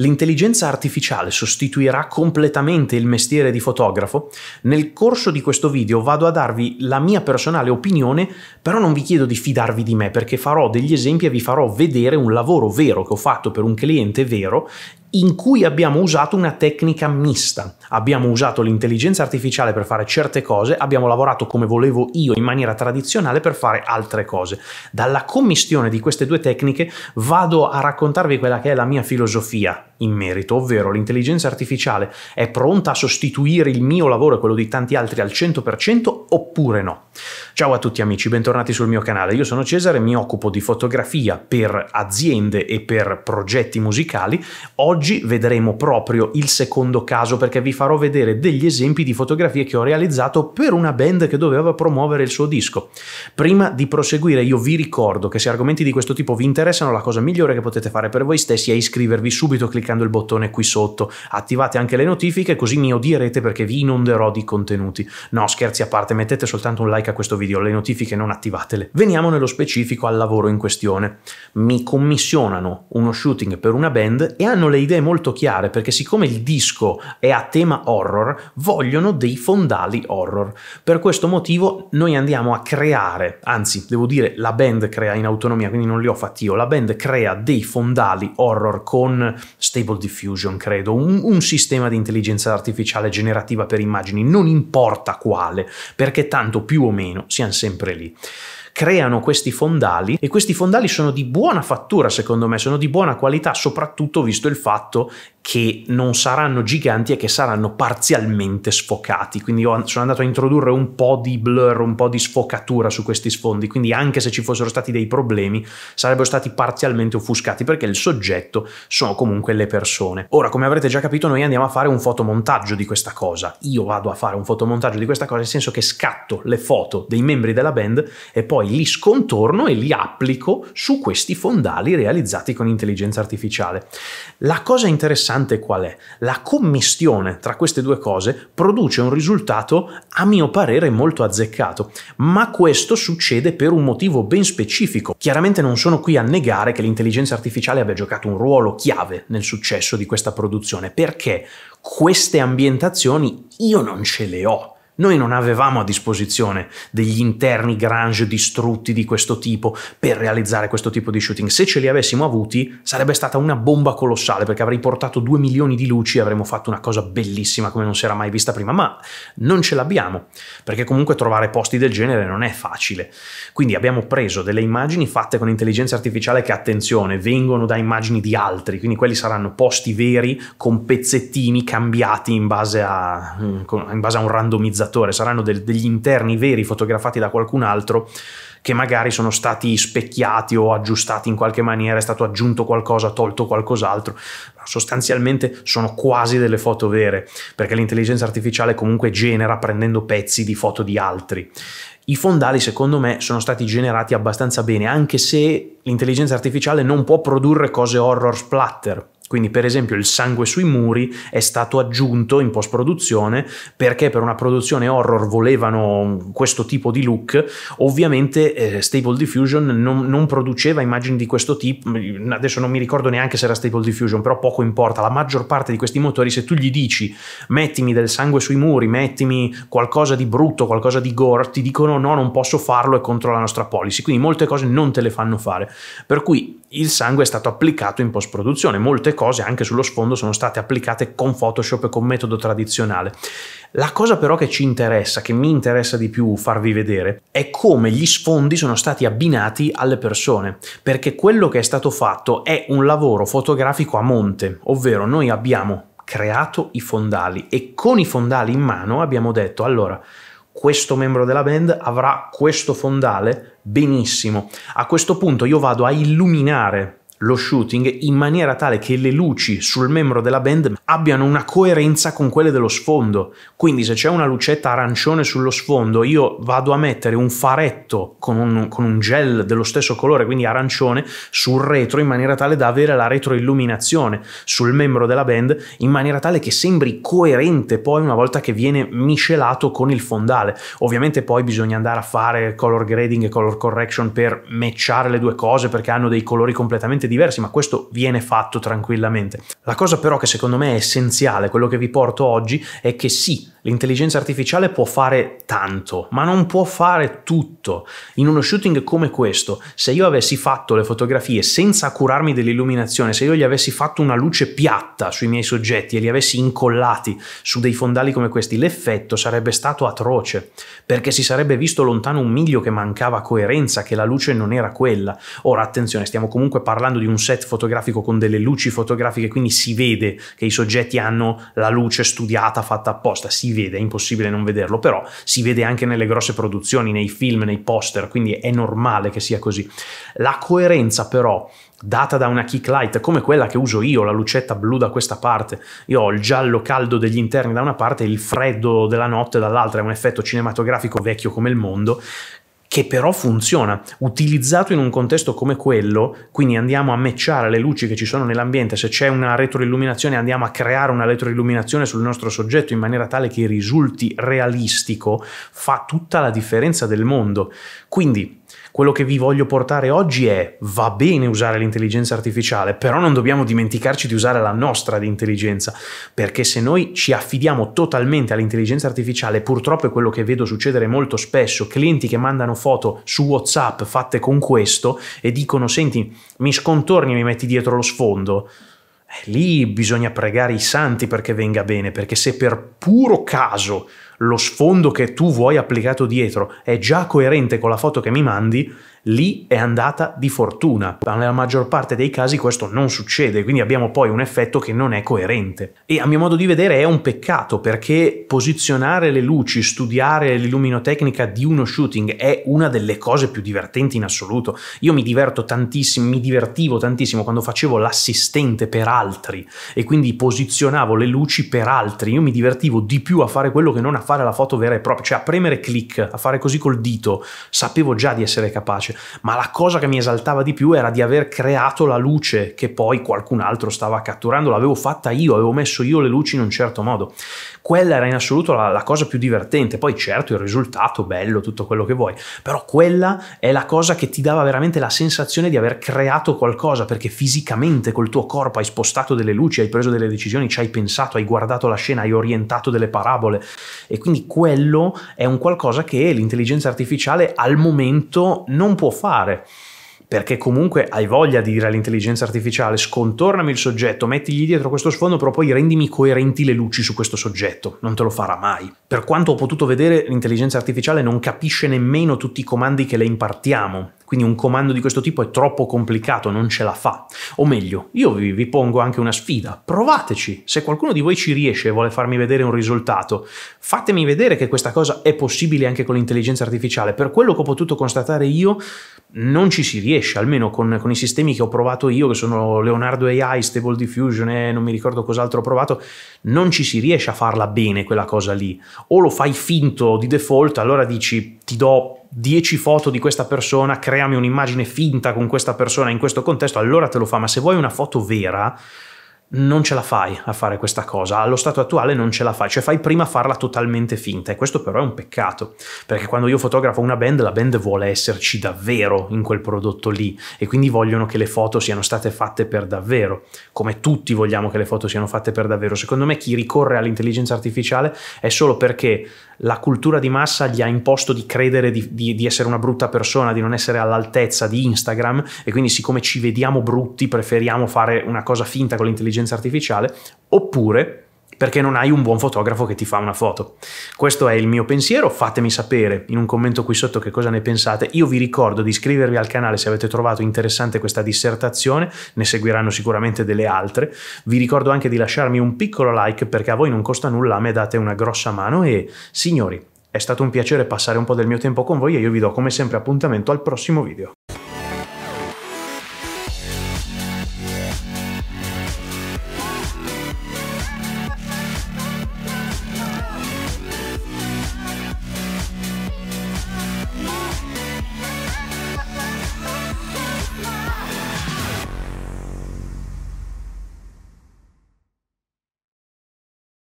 L'intelligenza artificiale sostituirà completamente il mestiere di fotografo? Nel corso di questo video vado a darvi la mia personale opinione, però non vi chiedo di fidarvi di me perché farò degli esempi e vi farò vedere un lavoro vero che ho fatto per un cliente vero in cui abbiamo usato una tecnica mista. Abbiamo usato l'intelligenza artificiale per fare certe cose, abbiamo lavorato come volevo io in maniera tradizionale per fare altre cose. Dalla commistione di queste due tecniche vado a raccontarvi quella che è la mia filosofia in merito, ovvero l'intelligenza artificiale è pronta a sostituire il mio lavoro e quello di tanti altri al 100% oppure no? Ciao a tutti amici, bentornati sul mio canale, io sono Cesare, mi occupo di fotografia per aziende e per progetti musicali, oggi vedremo proprio il secondo caso perché vi farò vedere degli esempi di fotografie che ho realizzato per una band che doveva promuovere il suo disco. Prima di proseguire io vi ricordo che se argomenti di questo tipo vi interessano la cosa migliore che potete fare per voi stessi è iscrivervi subito cliccando cliccando il bottone qui sotto. Attivate anche le notifiche così mi odierete perché vi inonderò di contenuti. No, scherzi a parte, mettete soltanto un like a questo video, le notifiche non attivatele. Veniamo nello specifico al lavoro in questione. Mi commissionano uno shooting per una band e hanno le idee molto chiare perché siccome il disco è a tema horror, vogliono dei fondali horror. Per questo motivo noi andiamo a creare, anzi devo dire la band crea in autonomia, quindi non li ho fatti io, la band crea dei fondali horror con stemmi Stable Diffusion, credo, un, un sistema di intelligenza artificiale generativa per immagini, non importa quale, perché tanto più o meno siamo sempre lì creano questi fondali e questi fondali sono di buona fattura secondo me, sono di buona qualità soprattutto visto il fatto che non saranno giganti e che saranno parzialmente sfocati, quindi sono andato a introdurre un po' di blur, un po' di sfocatura su questi sfondi, quindi anche se ci fossero stati dei problemi sarebbero stati parzialmente offuscati perché il soggetto sono comunque le persone. Ora come avrete già capito noi andiamo a fare un fotomontaggio di questa cosa, io vado a fare un fotomontaggio di questa cosa nel senso che scatto le foto dei membri della band e poi poi li scontorno e li applico su questi fondali realizzati con intelligenza artificiale. La cosa interessante qual è? La commistione tra queste due cose produce un risultato a mio parere molto azzeccato, ma questo succede per un motivo ben specifico. Chiaramente non sono qui a negare che l'intelligenza artificiale abbia giocato un ruolo chiave nel successo di questa produzione, perché queste ambientazioni io non ce le ho. Noi non avevamo a disposizione degli interni Grange distrutti di questo tipo per realizzare questo tipo di shooting. Se ce li avessimo avuti sarebbe stata una bomba colossale perché avrei portato 2 milioni di luci e avremmo fatto una cosa bellissima come non si era mai vista prima, ma non ce l'abbiamo perché comunque trovare posti del genere non è facile. Quindi abbiamo preso delle immagini fatte con intelligenza artificiale che, attenzione, vengono da immagini di altri, quindi quelli saranno posti veri con pezzettini cambiati in base a, mm, in base a un randomizzatore realizzatore, saranno del, degli interni veri fotografati da qualcun altro che magari sono stati specchiati o aggiustati in qualche maniera, è stato aggiunto qualcosa, tolto qualcos'altro. Sostanzialmente sono quasi delle foto vere, perché l'intelligenza artificiale comunque genera prendendo pezzi di foto di altri. I fondali, secondo me, sono stati generati abbastanza bene, anche se l'intelligenza artificiale non può produrre cose horror splatter, quindi per esempio il sangue sui muri è stato aggiunto in post produzione perché per una produzione horror volevano questo tipo di look. Ovviamente eh, Stable Diffusion non, non, produceva immagini di questo tipo, mm, adesso non mi ricordo neanche se era Stable Diffusion, però poco importa, la maggior parte di questi motori se tu gli dici mettimi del sangue sui muri, mettimi qualcosa di brutto, qualcosa di gore, ti dicono no, non posso farlo, è contro la nostra policy, quindi molte cose non te le fanno fare. Per cui il sangue è stato applicato in post produzione, molte cose anche sullo sfondo sono state applicate con Photoshop e con metodo tradizionale. La cosa però che ci interessa, che mi interessa di più farvi vedere, è come gli sfondi sono stati abbinati alle persone, perché quello che è stato fatto è un lavoro fotografico a monte, ovvero noi abbiamo creato i fondali e con i fondali in mano abbiamo detto allora questo membro della band avrà questo fondale benissimo a questo punto io vado a illuminare lo shooting in maniera tale che le luci sul membro della band abbiano una coerenza con quelle dello sfondo. Quindi se c'è una lucetta arancione sullo sfondo, io vado a mettere un faretto con un, con un gel dello stesso colore, quindi arancione, sul retro in maniera tale da avere la retroilluminazione sul membro della band, in maniera tale che sembri coerente poi una volta che viene miscelato con il fondale. Ovviamente poi bisogna andare a fare color grading e color correction per matchare le due cose perché hanno dei colori completamente diversi, ma questo viene fatto tranquillamente. La cosa però che secondo me è essenziale, quello che vi porto oggi, è che sì, l'intelligenza artificiale può fare tanto, ma non può fare tutto. In uno shooting come questo, se io avessi fatto le fotografie senza curarmi dell'illuminazione, se io gli avessi fatto una luce piatta sui miei soggetti e li avessi incollati su dei fondali come questi, l'effetto sarebbe stato atroce, perché si sarebbe visto lontano un miglio che mancava coerenza, che la luce non era quella. Ora attenzione, stiamo comunque parlando parlando di un set fotografico con delle luci fotografiche, quindi si vede che i soggetti hanno la luce studiata, fatta apposta, si vede, è impossibile non vederlo, però si vede anche nelle grosse produzioni, nei film, nei poster, quindi è normale che sia così. La coerenza però data da una kick light come quella che uso io, la lucetta blu da questa parte, io ho il giallo caldo degli interni da una parte e il freddo della notte dall'altra, è un effetto cinematografico vecchio come il mondo che però funziona. Utilizzato in un contesto come quello, quindi andiamo a matchare le luci che ci sono nell'ambiente, se c'è una retroilluminazione andiamo a creare una retroilluminazione sul nostro soggetto in maniera tale che risulti realistico, fa tutta la differenza del mondo. Quindi quello che vi voglio portare oggi è va bene usare l'intelligenza artificiale, però non dobbiamo dimenticarci di usare la nostra intelligenza, perché se noi ci affidiamo totalmente all'intelligenza artificiale, purtroppo è quello che vedo succedere molto spesso, clienti che mandano foto su WhatsApp fatte con questo e dicono "Senti, mi scontorni mi metti dietro lo sfondo". Eh, lì bisogna pregare i santi perché venga bene, perché se per puro caso lo sfondo che tu vuoi applicato dietro è già coerente con la foto che mi mandi, lì è andata di fortuna. Ma nella maggior parte dei casi questo non succede, quindi abbiamo poi un effetto che non è coerente. E a mio modo di vedere è un peccato perché posizionare le luci, studiare l'illuminotecnica di uno shooting è una delle cose più divertenti in assoluto. Io mi diverto tantissimo, mi divertivo tantissimo quando facevo l'assistente per altri e quindi posizionavo le luci per altri. Io mi divertivo di più a fare quello che non a fare la foto vera e propria, cioè a premere click, a fare così col dito. Sapevo già di essere capace pace, ma la cosa che mi esaltava di più era di aver creato la luce che poi qualcun altro stava catturando, l'avevo fatta io, avevo messo io le luci in un certo modo quella era in assoluto la, la, cosa più divertente. Poi certo il risultato, bello, tutto quello che vuoi, però quella è la cosa che ti dava veramente la sensazione di aver creato qualcosa, perché fisicamente col tuo corpo hai spostato delle luci, hai preso delle decisioni, ci hai pensato, hai guardato la scena, hai orientato delle parabole. E quindi quello è un qualcosa che l'intelligenza artificiale al momento non può fare perché comunque hai voglia di dire all'intelligenza artificiale scontornami il soggetto, mettigli dietro questo sfondo, però poi rendimi coerenti le luci su questo soggetto, non te lo farà mai. Per quanto ho potuto vedere, l'intelligenza artificiale non capisce nemmeno tutti i comandi che le impartiamo, quindi un comando di questo tipo è troppo complicato, non ce la fa. O meglio, io vi, vi pongo anche una sfida, provateci, se qualcuno di voi ci riesce e vuole farmi vedere un risultato, fatemi vedere che questa cosa è possibile anche con l'intelligenza artificiale, per quello che ho potuto constatare io non ci si riesce riesce, almeno con, con, i sistemi che ho provato io, che sono Leonardo AI, Stable Diffusion e eh, non mi ricordo cos'altro ho provato, non ci si riesce a farla bene quella cosa lì. O lo fai finto di default, allora dici ti do 10 foto di questa persona, creami un'immagine finta con questa persona in questo contesto, allora te lo fa, ma se vuoi una foto vera non ce la fai a fare questa cosa, allo stato attuale non ce la fai, cioè fai prima farla totalmente finta e questo però è un peccato, perché quando io fotografo una band, la band vuole esserci davvero in quel prodotto lì e quindi vogliono che le foto siano state fatte per davvero, come tutti vogliamo che le foto siano fatte per davvero. Secondo me chi ricorre all'intelligenza artificiale è solo perché la cultura di massa gli ha imposto di credere di, di, di, essere una brutta persona, di non essere all'altezza di Instagram e quindi siccome ci vediamo brutti preferiamo fare una cosa finta con l'intelligenza artificiale, oppure perché non hai un buon fotografo che ti fa una foto. Questo è il mio pensiero, fatemi sapere in un commento qui sotto che cosa ne pensate. Io vi ricordo di iscrivervi al canale se avete trovato interessante questa dissertazione, ne seguiranno sicuramente delle altre. Vi ricordo anche di lasciarmi un piccolo like perché a voi non costa nulla, a me date una grossa mano e signori, è stato un piacere passare un po' del mio tempo con voi e io vi do come sempre appuntamento al prossimo video.